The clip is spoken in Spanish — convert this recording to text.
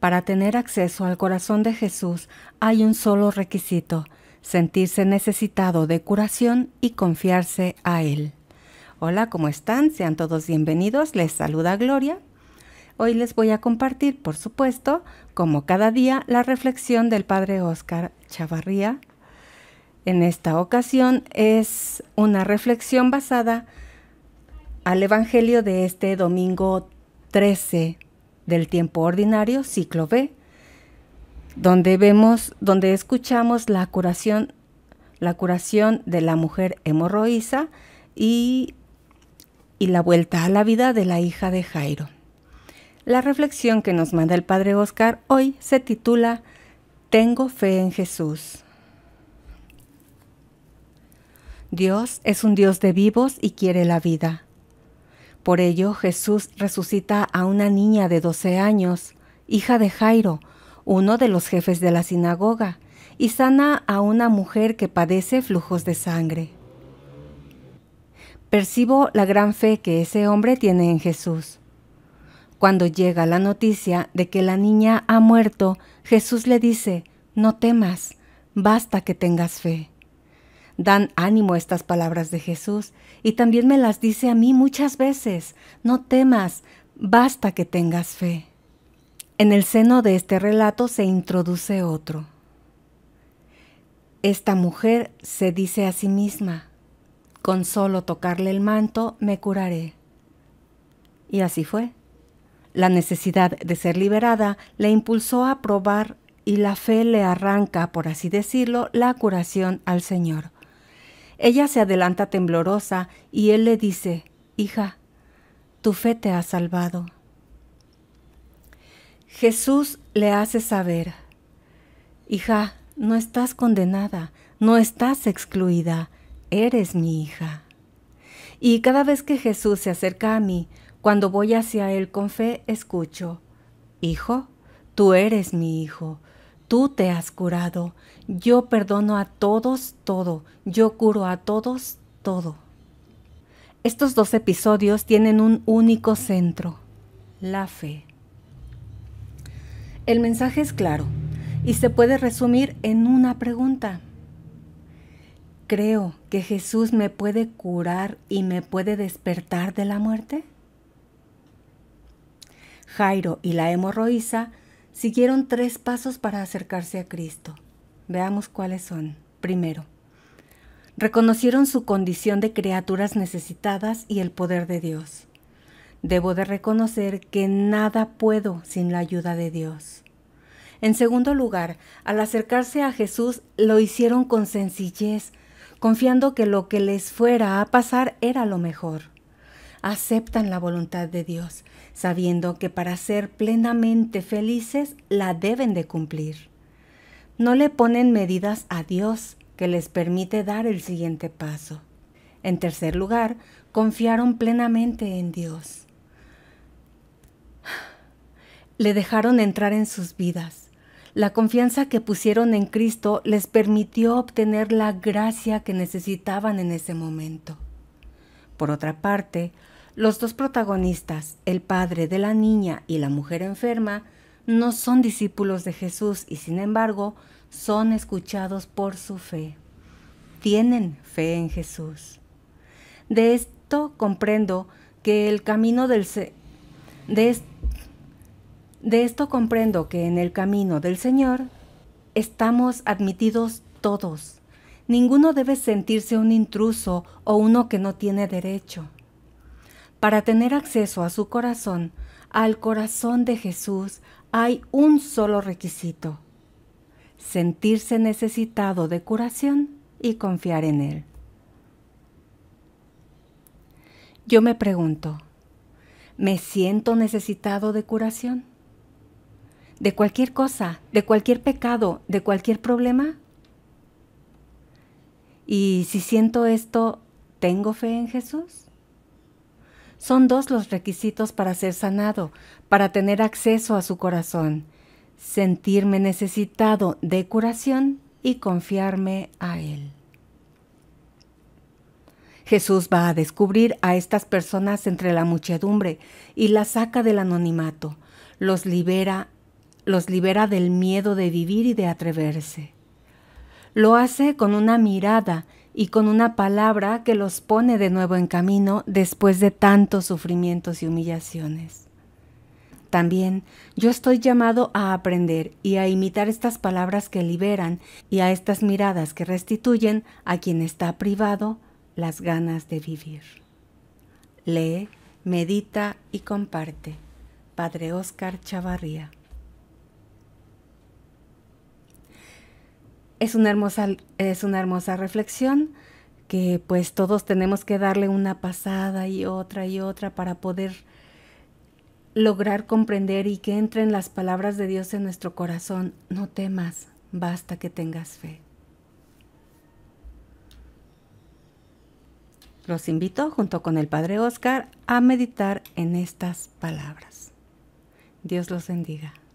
Para tener acceso al corazón de Jesús hay un solo requisito, sentirse necesitado de curación y confiarse a Él. Hola, ¿cómo están? Sean todos bienvenidos. Les saluda Gloria. Hoy les voy a compartir, por supuesto, como cada día, la reflexión del Padre Óscar Chavarría. En esta ocasión es una reflexión basada al Evangelio de este domingo 13 del tiempo ordinario, ciclo B, donde vemos, donde escuchamos la curación, la curación de la mujer hemorroísa y, y la vuelta a la vida de la hija de Jairo. La reflexión que nos manda el Padre Oscar hoy se titula Tengo fe en Jesús. Dios es un Dios de vivos y quiere la vida. Por ello Jesús resucita a una niña de 12 años, hija de Jairo, uno de los jefes de la sinagoga, y sana a una mujer que padece flujos de sangre. Percibo la gran fe que ese hombre tiene en Jesús. Cuando llega la noticia de que la niña ha muerto, Jesús le dice, no temas, basta que tengas fe dan ánimo estas palabras de Jesús y también me las dice a mí muchas veces. No temas, basta que tengas fe. En el seno de este relato se introduce otro. Esta mujer se dice a sí misma, con solo tocarle el manto me curaré. Y así fue. La necesidad de ser liberada le impulsó a probar y la fe le arranca, por así decirlo, la curación al Señor. Ella se adelanta temblorosa y él le dice, Hija, tu fe te ha salvado. Jesús le hace saber, Hija, no estás condenada, no estás excluida, eres mi hija. Y cada vez que Jesús se acerca a mí, cuando voy hacia Él con fe, escucho, Hijo, tú eres mi hijo, tú te has curado. Yo perdono a todos todo. Yo curo a todos todo. Estos dos episodios tienen un único centro, la fe. El mensaje es claro y se puede resumir en una pregunta. ¿Creo que Jesús me puede curar y me puede despertar de la muerte? Jairo y la hemorroísa siguieron tres pasos para acercarse a Cristo. Veamos cuáles son. Primero, reconocieron su condición de criaturas necesitadas y el poder de Dios. Debo de reconocer que nada puedo sin la ayuda de Dios. En segundo lugar, al acercarse a Jesús lo hicieron con sencillez, confiando que lo que les fuera a pasar era lo mejor aceptan la voluntad de Dios, sabiendo que para ser plenamente felices la deben de cumplir. No le ponen medidas a Dios que les permite dar el siguiente paso. En tercer lugar, confiaron plenamente en Dios. Le dejaron entrar en sus vidas. La confianza que pusieron en Cristo les permitió obtener la gracia que necesitaban en ese momento. Por otra parte, los dos protagonistas, el padre de la niña y la mujer enferma, no son discípulos de Jesús y sin embargo son escuchados por su fe. Tienen fe en Jesús. De esto comprendo que el camino del de esto comprendo que en el camino del Señor estamos admitidos todos, Ninguno debe sentirse un intruso o uno que no tiene derecho. Para tener acceso a su corazón, al corazón de Jesús, hay un solo requisito, sentirse necesitado de curación y confiar en Él. Yo me pregunto, ¿me siento necesitado de curación? ¿De cualquier cosa, de cualquier pecado, de cualquier problema? Y si siento esto, ¿tengo fe en Jesús? Son dos los requisitos para ser sanado, para tener acceso a su corazón, sentirme necesitado de curación y confiarme a Él. Jesús va a descubrir a estas personas entre la muchedumbre y las saca del anonimato, los libera, los libera del miedo de vivir y de atreverse. Lo hace con una mirada y con una palabra que los pone de nuevo en camino después de tantos sufrimientos y humillaciones. También yo estoy llamado a aprender y a imitar estas palabras que liberan y a estas miradas que restituyen a quien está privado las ganas de vivir. Lee, medita y comparte. Padre Óscar Chavarría. es una hermosa, es una hermosa reflexión que pues todos tenemos que darle una pasada y otra y otra para poder lograr comprender y que entren las palabras de Dios en nuestro corazón. No temas, basta que tengas fe. Los invito junto con el Padre Oscar a meditar en estas palabras. Dios los bendiga.